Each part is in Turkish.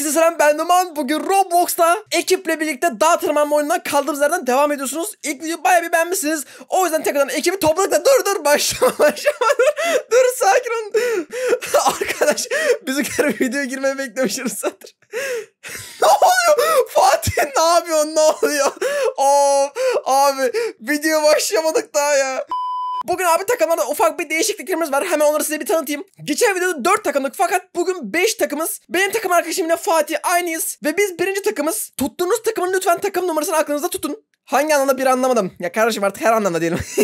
Herkese selam ben Numan. Bugün Roblox'ta ekiple birlikte dağ tırmanma oyununa kaldığımız yerden devam ediyorsunuz. İlk videoyu bayağı bir beğenmişsiniz. O yüzden tekrardan ekibi topladık da dur dur başlama başlama dur. Dur sakin olun. Arkadaş bizi bizimkiler videoya girmeye beklemiş yarım ne oluyor? Fatih ne yapıyorsun ne oluyor? Of abi video başlamadık daha ya. Bugün abi takımlarda ufak bir değişikliklerimiz var. Hemen onları size bir tanıtayım. Geçen videoda 4 takımdık fakat bugün 5 takımız. Benim takım arkadaşım yine Fatih aynıyız. Ve biz birinci takımız. Tuttuğunuz takımın lütfen takım numarasını aklınızda tutun. Hangi anlamda bir anlamadım. Ya kardeşim artık her anlamda diyelim.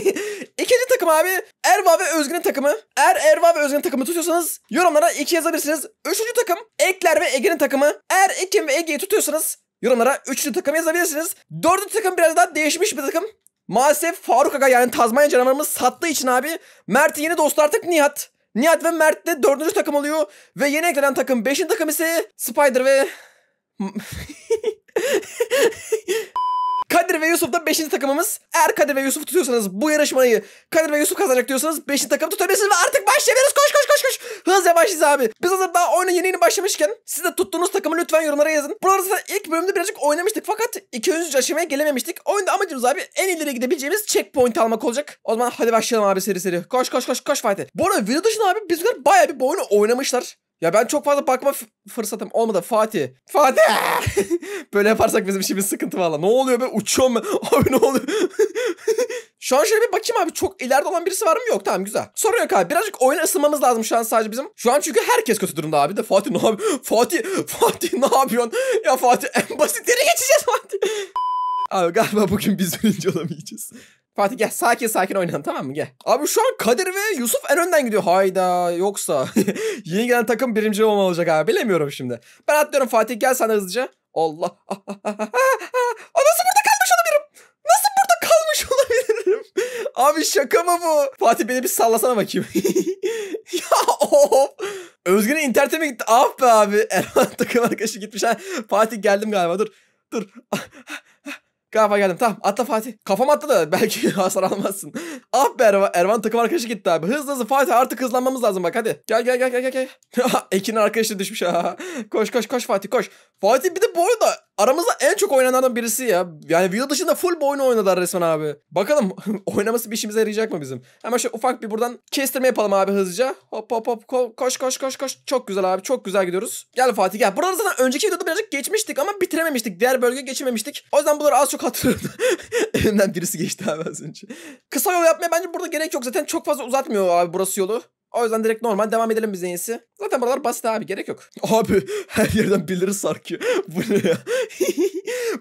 İkinci takım abi Erva ve Özgün'ün takımı. Eğer Erva ve Özgün'ün takımı tutuyorsanız yorumlara 2 yazabilirsiniz. Üçüncü takım Ekler ve Ege'nin takımı. Eğer Ekim ve Ege'yi tutuyorsanız yorumlara üçüncü takım yazabilirsiniz. Dördüncü takım biraz daha değişmiş bir takım. Maalesef Faruk Aga yani Tazmanya canavarımız sattığı için abi Mert'in yeni dostu artık Nihat. Nihat ve Mert de dördüncü takım oluyor. Ve yeni eklenen takım beşinci takım ise Spider ve... Kadir ve Yusuf da 5. takımımız. Eğer Kadir ve Yusuf tutuyorsanız bu yarışmayı Kadir ve Yusuf kazanacak diyorsanız 5. takım tutabilirsiniz ve artık başlayabiliriz. Koş koş koş koş. Hızla başlayız abi. Biz hazır daha oyuna yeni yeni başlamışken siz de tuttuğunuz takımı lütfen yorumlara yazın. Burada zaten ilk bölümde birazcık oynamıştık fakat 200. aşamaya gelememiştik. Oyunda amacımız abi en ileri gidebileceğimiz checkpoint almak olacak. O zaman hadi başlayalım abi seri seri. Koş koş koş koş Fatih. Bu arada video dışında abi bizler baya bir bu oyunu oynamışlar. Ya ben çok fazla bakma fırsatım olmadı Fatih. Fatih! Böyle yaparsak bizim işimiz sıkıntı valla. Ne oluyor be uçuyorum ben. Abi ne oluyor? Şu an şöyle bir bakayım abi. Çok ileride olan birisi var mı? Yok tamam güzel. Sorun yok abi. Birazcık oyun ısınmamız lazım şu an sadece bizim. Şu an çünkü herkes kötü durumda abi de. Fatih ne abi? Fatih, Fatih ne yapıyorsun? Ya Fatih en basitleri geçeceğiz Fatih. Abi galiba bugün biz birinci olamayacağız. Fatih gel sakin sakin oynayalım tamam mı gel. Abi şu an Kadir ve Yusuf en önden gidiyor. Hayda yoksa yeni gelen takım birinci olma olacak abi bilemiyorum şimdi. Ben atlıyorum Fatih gel sana hızlıca. Allah. o nasıl burada kalmış olabilirim? Nasıl burada kalmış olabilirim? Abi şaka mı bu? Fatih beni bir sallasana bakayım. ya of. Özgün'ün internete mi gitti? Ah be abi. Erman takım arkadaşı gitmiş. Ha. Fatih geldim galiba dur. Dur. Kafa geldim. Tamam atla Fatih. Kafam attı da belki hasar almazsın. ah be Ervan, Ervan takım arkadaşı gitti abi. Hızlı hızlı Fatih artık hızlanmamız lazım bak hadi. Gel gel gel gel gel. gel. Ekin'in arkadaşı düşmüş ha. koş koş koş Fatih koş. Fatih bir de bu arada aramızda en çok oynananlardan birisi ya. Yani video dışında full bu oyunu oynadılar resmen abi. Bakalım oynaması bir işimize yarayacak mı bizim? Hemen şöyle ufak bir buradan kestirme yapalım abi hızlıca. Hop hop hop ko koş koş koş koş. Çok güzel abi çok güzel gidiyoruz. Gel Fatih gel. Buraları zaten önceki videoda birazcık geçmiştik ama bitirememiştik. Diğer bölge geçememiştik. O yüzden bunları az çok hatırlıyorum. Elimden birisi geçti abi az önce. Kısa yol yapmaya bence burada gerek yok. Zaten çok fazla uzatmıyor abi burası yolu. O yüzden direkt normal devam edelim biz en iyisi. Zaten buralar basit abi gerek yok. Abi her yerden birileri sarkıyor. bu ne ya?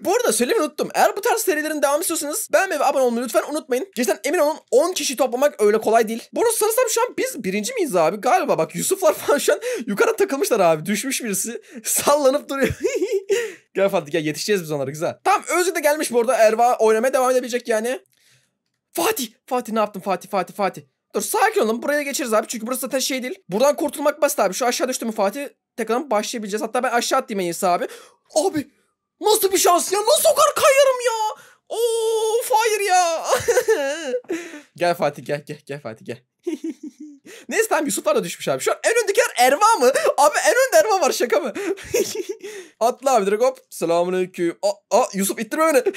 bu arada söylemeyi unuttum. Eğer bu tarz serilerin devam istiyorsanız beğenmeyi ve abone olmayı lütfen unutmayın. Gerçekten emin olun 10 kişi toplamak öyle kolay değil. Bu arada sanırsam şu an biz birinci miyiz abi? Galiba bak Yusuflar falan şu an yukarı takılmışlar abi. Düşmüş birisi. Sallanıp duruyor. gel Fatih gel yetişeceğiz biz onlara güzel. Tamam Özgür de gelmiş bu arada. Erva oynamaya devam edebilecek yani. Fatih! Fatih ne yaptın Fatih Fatih Fatih. Dur sakin olun buraya geçeriz abi çünkü burası zaten şey değil. Buradan kurtulmak basit abi. Şu aşağı düştü mü Fatih? Tekrar başlayabileceğiz. Hatta ben aşağı attım en abi. Abi nasıl bir şans ya? Nasıl o kadar kayarım ya? Oo fire ya. gel Fatih gel gel gel Fatih gel. Neyse tamam Yusuflar da düşmüş abi. Şu an en öndekiler Erva mı? Abi en önde Erva var şaka mı? Atla abi direkt hop. Selamünaleyküm. Aa, aa Yusuf ittirme beni.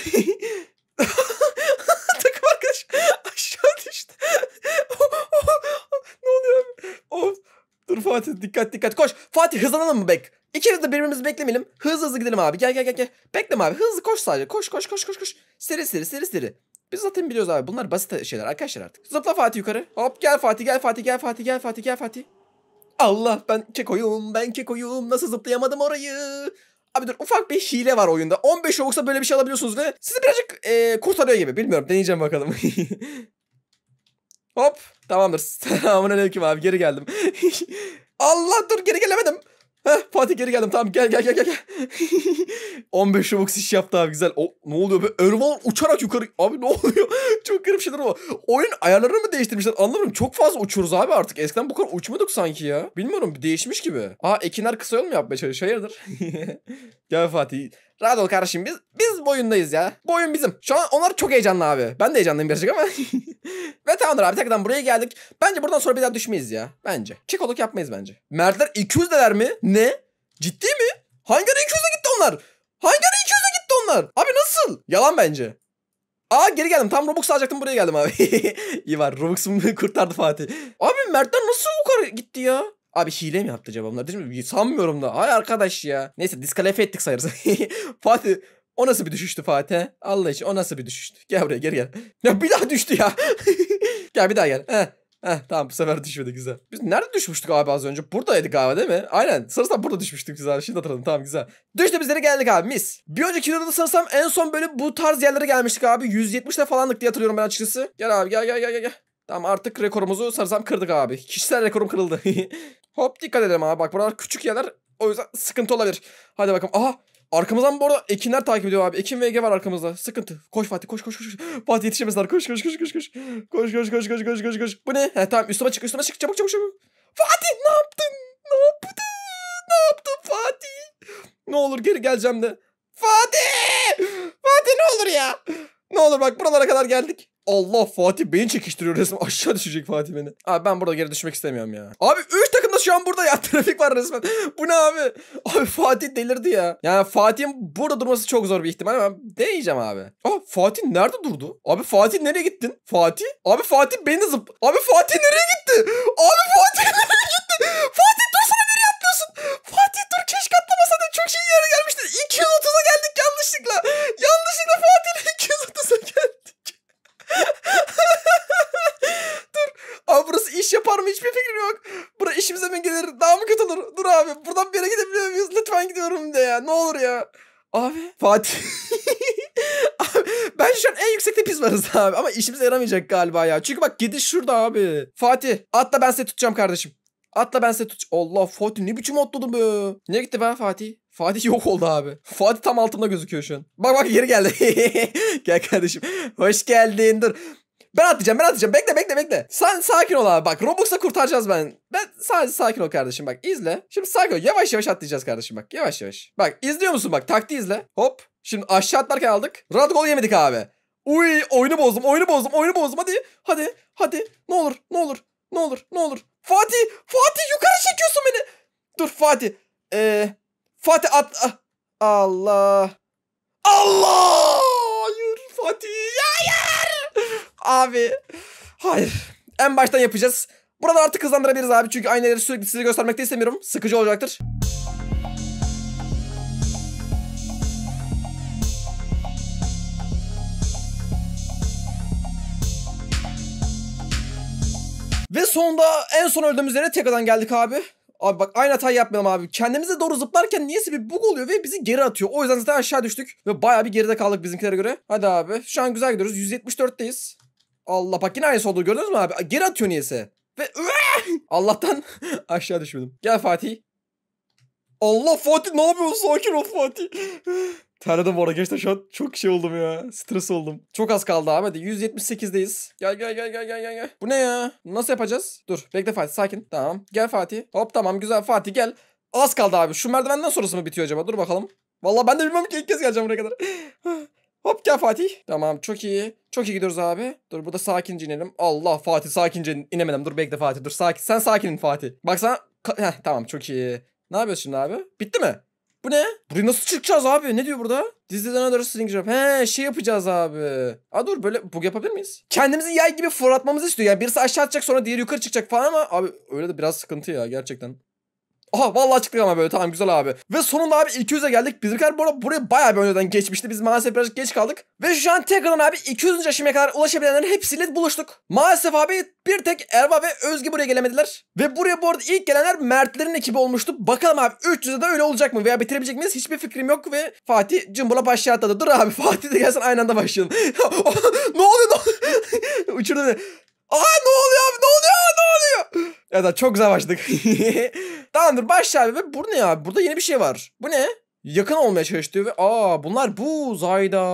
Fatih dikkat dikkat koş. Fatih hızlanalım mı bek? İkimiz de birbirimizi beklemeyelim. Hızlı hızlı gidelim abi. Gel gel gel gel. Bekleme abi. Hızlı koş sadece. Koş koş koş koş koş. Seri seri seri seri. Biz zaten biliyoruz abi. Bunlar basit şeyler arkadaşlar artık. Zıpla Fatih yukarı. Hop gel Fatih gel Fatih gel Fatih gel Fatih gel Fatih. Allah ben kekoyum ben kekoyum. Nasıl zıplayamadım orayı? Abi dur ufak bir hile var oyunda. 15 olursa böyle bir şey alabiliyorsunuz ve sizi birazcık e, kurtarıyor gibi. Bilmiyorum deneyeceğim bakalım. Hop. Tamamdır. Selamun aleyküm abi. Geri geldim. Allah dur geri gelemedim. Heh, Fatih geri geldim. Tamam gel gel gel gel. 15 Robux iş yaptı abi güzel. O, ne oluyor be? Erman uçarak yukarı. Abi ne oluyor? Çok garip şeyler var. Oyun ayarlarını mı değiştirmişler? Anlamıyorum. Çok fazla uçuruz abi artık. Eskiden bu kadar uçmadık sanki ya. Bilmiyorum değişmiş gibi. Aa ekinler kısa yol mu yapmaya çalışıyor? Hayırdır? gel Fatih. Rahat ol kardeşim biz biz boyundayız ya. Boyun bizim. Şu an onlar çok heyecanlı abi. Ben de heyecanlıyım birazcık ama. Ve tamamdır abi tekrardan buraya geldik. Bence buradan sonra bir daha düşmeyiz ya. Bence. Çekoluk yapmayız bence. Mertler 200'deler mi? Ne? Ciddi mi? Hangi ara 200'e gitti onlar? Hangi ara 200'e gitti onlar? Abi nasıl? Yalan bence. Aa geri geldim. Tam Robux alacaktım buraya geldim abi. İyi var. Robux'umu kurtardı Fatih. Abi Mertler nasıl yukarı gitti ya? Abi hile mi yaptı acaba bunlar? Değil mi? Sanmıyorum da. Ay arkadaş ya. Neyse diskalifiye ettik sayarız. Fatih o nasıl bir düşüştü Fatih? Allah için o nasıl bir düşüştü? Gel buraya geri gel. Ya bir daha düştü ya. gel bir daha gel. Heh. Heh, tamam bu sefer düşmedi güzel. Biz nerede düşmüştük abi az önce? Buradaydık abi değil mi? Aynen. Sarısam burada düşmüştük güzel. Şimdi hatırladım tamam güzel. Düştü bizlere geldik abi mis. Bir önceki videoda sarısam en son böyle bu tarz yerlere gelmiştik abi. 170'le falanlık diye hatırlıyorum ben açıkçası. Gel abi gel gel gel gel. Tamam artık rekorumuzu sarısam kırdık abi. Kişisel rekorum kırıldı. Hop dikkat edelim abi. Bak buralar küçük yerler. O yüzden sıkıntı olabilir. Hadi bakalım. Aha Arkamızdan bu arada Ekinler takip ediyor abi. Ekin ve Ege var arkamızda. Sıkıntı. Koş Fatih koş koş koş. Fatih yetişemezler. Koş koş koş koş koş. Koş koş koş koş koş koş koş. Bu ne? He tamam üstüme çık üstüme çık. Çabuk çabuk çabuk. Fatih ne yaptın? Ne yaptın? Ne yaptın Fatih? Ne olur geri geleceğim de. Fatih! Fatih ne olur ya? Ne olur bak buralara kadar geldik. Allah Fatih beni çekiştiriyor resmen. Aşağı düşecek Fatih beni. Abi ben burada geri düşmek istemiyorum ya. Abi 3 takım da şu an burada ya. Trafik var resmen. Bu ne abi? Abi Fatih delirdi ya. Yani Fatih'in burada durması çok zor bir ihtimal ama deneyeceğim abi. Aa Fatih nerede durdu? Abi Fatih nereye gittin? Fatih? Abi Fatih beni zıp... Abi Fatih nereye gitti? Fatih. ben şu an en yüksekte biz varız abi. Ama işimize yaramayacak galiba ya. Çünkü bak gidiş şurada abi. Fatih atla ben seni tutacağım kardeşim. Atla ben seni tut. Allah Fatih ne biçim atladı be. Ne gitti ben Fatih? Fatih yok oldu abi. Fatih tam altında gözüküyor şu an. Bak bak geri geldi. Gel kardeşim. Hoş geldin. Dur. Ben atlayacağım ben atlayacağım. Bekle bekle bekle. Sen sakin ol abi bak. Robux'la kurtaracağız ben. Ben sadece sakin ol kardeşim bak izle. Şimdi sakin ol. Yavaş yavaş atlayacağız kardeşim bak. Yavaş yavaş. Bak izliyor musun bak taktiği izle. Hop. Şimdi aşağı atlarken aldık. Rahat yemedik abi. Uy oyunu bozdum oyunu bozdum oyunu bozdum hadi. Hadi hadi ne olur ne olur ne olur ne olur. Fatih Fatih yukarı çekiyorsun beni. Dur Fatih. Ee, Fatih at. Ah. Allah. Allah. Hayır Fatih. Abi. Hayır. En baştan yapacağız. Burada artık hızlandırabiliriz abi. Çünkü aynaları sürekli size göstermek de istemiyorum. Sıkıcı olacaktır. Ve sonunda en son öldüğümüz yere tekrardan geldik abi. Abi bak aynı hatayı yapmayalım abi. Kendimize doğru zıplarken niyesi bir bug oluyor ve bizi geri atıyor. O yüzden zaten aşağı düştük. Ve baya bir geride kaldık bizimkilere göre. Hadi abi. Şu an güzel gidiyoruz. 174'teyiz. Allah bak yine aynısı oldu gördünüz mü abi? Geri atıyor niyeyse. Ve Allah'tan aşağı düşmedim. Gel Fatih. Allah Fatih ne yapıyorsun? Sakin ol Fatih. Terledim bu arada gerçekten şu an çok şey oldum ya. Stres oldum. Çok az kaldı abi hadi 178'deyiz. Gel gel gel gel gel gel. Bu ne ya? Nasıl yapacağız? Dur bekle Fatih sakin. Tamam gel Fatih. Hop tamam güzel Fatih gel. Az kaldı abi. Şu merdivenden sonrası mı bitiyor acaba? Dur bakalım. Valla ben de bilmem ki ilk kez geleceğim buraya kadar. Hop gel Fatih. Tamam çok iyi. Çok iyi gidiyoruz abi. Dur burada sakince inelim. Allah Fatih sakince inemedim. Dur bekle Fatih dur sakin. Sen sakinin Fatih. Baksana. Heh, tamam çok iyi. Ne yapıyorsun şimdi abi? Bitti mi? Bu ne? Burayı nasıl çıkacağız abi? Ne diyor burada? Diziden another string job. He şey yapacağız abi. Aa dur böyle bug yapabilir miyiz? Kendimizi yay gibi fırlatmamızı istiyor. Yani birisi aşağı atacak sonra diğeri yukarı çıkacak falan ama abi öyle de biraz sıkıntı ya gerçekten. Aha vallahi çıktık ama böyle tamam güzel abi. Ve sonunda abi 200'e geldik. Bizimkiler bu buraya bayağı bir önceden geçmişti. Biz maalesef birazcık geç kaldık. Ve şu an tekrardan abi 200. aşamaya kadar ulaşabilenlerin hepsiyle buluştuk. Maalesef abi bir tek Erva ve Özge buraya gelemediler. Ve buraya bu arada ilk gelenler Mertlerin ekibi olmuştu. Bakalım abi 300'e de öyle olacak mı? Veya bitirebilecek miyiz? Hiçbir fikrim yok ve Fatih Cumbola başlığı atladı. Dur abi Fatih de gelsin aynı anda başlayalım. ne oluyor? Ne oluyor? Uçurdu beni. Aa ne oluyor abi ne oluyor? Ya da çok savaştık. Tamamdır başla abi. bu ne abi? Burada yeni bir şey var. Bu ne? Yakın olmaya çalıştığı ve aa bunlar bu Zayda.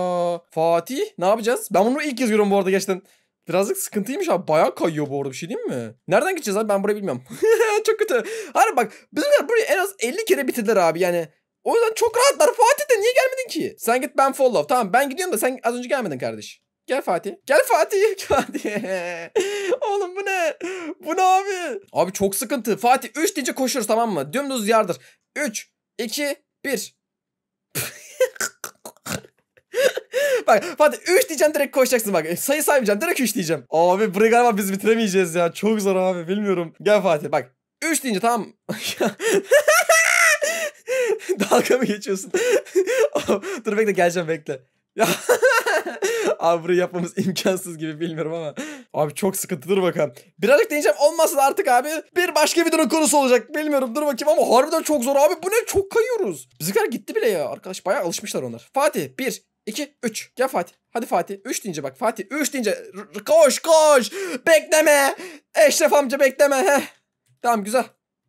Fatih ne yapacağız? Ben bunu ilk kez görüyorum bu arada geçten. Birazcık sıkıntıymış abi. Bayağı kayıyor bu arada bir şey değil mi? Nereden gideceğiz abi? Ben burayı bilmiyorum. çok kötü. Hayır bak bizimler burayı en az 50 kere bitirdiler abi yani. O yüzden çok rahatlar. Fatih de niye gelmedin ki? Sen git ben follow. Tamam ben gidiyorum da sen az önce gelmedin kardeş. Gel Fatih. Gel Fatih. Fatih. Oğlum bu ne? Bu ne abi? Abi çok sıkıntı. Fatih 3 deyince koşuyoruz tamam mı? Dümdüz yardır. 3, 2, 1. Bak Fatih 3 diyeceğim direkt koşacaksın bak. Sayı saymayacağım direkt 3 diyeceğim. Abi burayı galiba biz bitiremeyeceğiz ya. Çok zor abi bilmiyorum. Gel Fatih bak. 3 deyince tamam. Dalga mı geçiyorsun? Dur bekle geleceğim bekle. Ya avrı yapmamız imkansız gibi bilmiyorum ama. Abi çok sıkıntıdır bakalım. Birazcık deneyeceğim olmazsa artık abi bir başka videonun konusu olacak. Bilmiyorum dur bakayım ama harbiden çok zor abi. Bu ne çok kayıyoruz. Bizimkiler gitti bile ya arkadaş bayağı alışmışlar onlar. Fatih 1, 2, 3. Gel Fatih. Hadi Fatih. 3 deyince bak Fatih. 3 deyince koş koş. Bekleme. Eşref amca bekleme. Heh. Tamam güzel.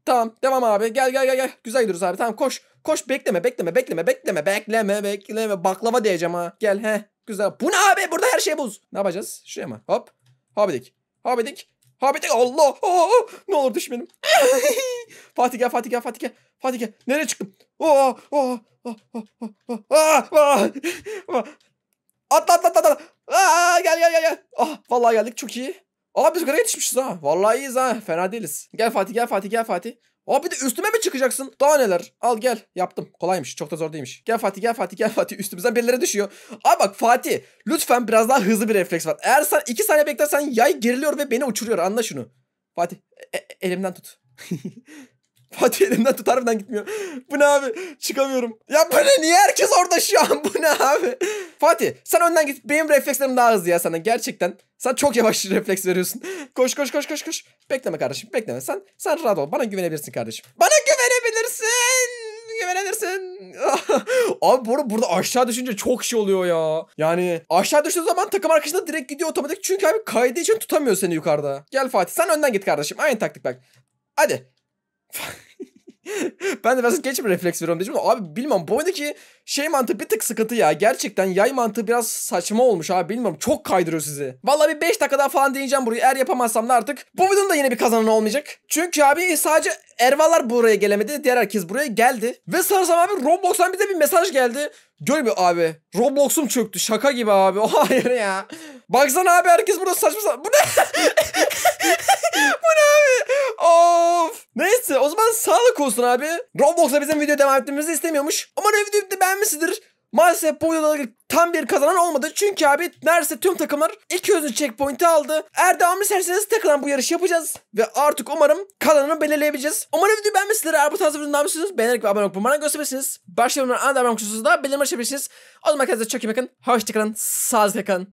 Tamam devam abi. Gel gel gel gel. Güzel gidiyoruz abi. Tamam koş. Koş bekleme bekleme bekleme bekleme bekleme bekleme. Baklava diyeceğim ha. Gel he. Güzel. Bu ne abi? Burada her şey buz. Ne yapacağız? Şuraya mı? Hop. Habidik. Habidik. Habidik. Allah. Aa, ne olur düşmedim. Fatih gel Fatih gel Fatih gel. Fatih gel. Nereye çıktım? Aa, aa, aa, aa, aa, aa. Atla atla atla. atla. Aa, gel gel gel gel. Ah, vallahi geldik çok iyi. Aa biz göre yetişmişiz ha. Vallahi iyiyiz ha. Fena değiliz. Gel Fatih gel Fatih gel Fatih. Aa bir de üstüme mi çıkacaksın? Daha neler? Al gel. Yaptım. Kolaymış. Çok da zor değilmiş. Gel Fatih gel Fatih gel Fatih. Üstümüzden birileri düşüyor. Abi bak Fatih lütfen biraz daha hızlı bir refleks var. Eğer sen 2 saniye beklersen yay geriliyor ve beni uçuruyor. Anla şunu. Fatih e, e elimden tut. Fatih elimden tutarımdan gitmiyor. Bu ne abi? Çıkamıyorum. Ya bu ne? Niye herkes orada şu an? Bu ne abi? Fatih sen önden git. Benim reflekslerim daha hızlı ya sana gerçekten. Sen çok yavaş refleks veriyorsun. koş koş koş koş koş. Bekleme kardeşim bekleme. Sen, sen rahat ol. Bana güvenebilirsin kardeşim. Bana güvenebilirsin güvenebilirsin. Abi bu arada burada aşağı düşünce çok şey oluyor ya. Yani aşağı düştüğü zaman takım arkadaşına direkt gidiyor otomatik. Çünkü abi kaydı için tutamıyor seni yukarıda. Gel Fatih sen önden git kardeşim. Aynı taktik bak. Hadi ben de mesela geç bir refleks veriyorum diyeceğim abi bilmem bu oyundaki şey mantığı bir tık sıkıntı ya. Gerçekten yay mantığı biraz saçma olmuş abi bilmiyorum çok kaydırıyor sizi. Valla bir 5 dakika daha falan deneyeceğim burayı eğer yapamazsam da artık bu videonun da yine bir kazanan olmayacak. Çünkü abi sadece Ervalar buraya gelemedi diğer herkes buraya geldi. Ve sanırsam abi Roblox'tan bir de bir mesaj geldi. Görmüyor abi Roblox'um çöktü şaka gibi abi o hayır ya. Baksana abi herkes burada saçma Bu ne? bu ne abi? Of. Ne Neyse o zaman sağlık olsun abi. Roblox'a bizim video devam etmemizi istemiyormuş. Ama videoyu da beğenmişsindir. Maalesef bu videoda tam bir kazanan olmadı. Çünkü abi neredeyse tüm takımlar 200. checkpoint'i aldı. Eğer devamlı isterseniz tekrar bu yarış yapacağız. Ve artık umarım kazananı belirleyebileceğiz. Umarım videoyu beğenmişsinizdir. Eğer bu tarz videoyu beğenmişsiniz beğenerek ve abone olup bana gösterebilirsiniz. Başka bölümden ana davranım kutusunda da belirlemeşebilirsiniz. O zaman kendinize çok iyi bakın. Hoşçakalın. Sağlıcakla kalın.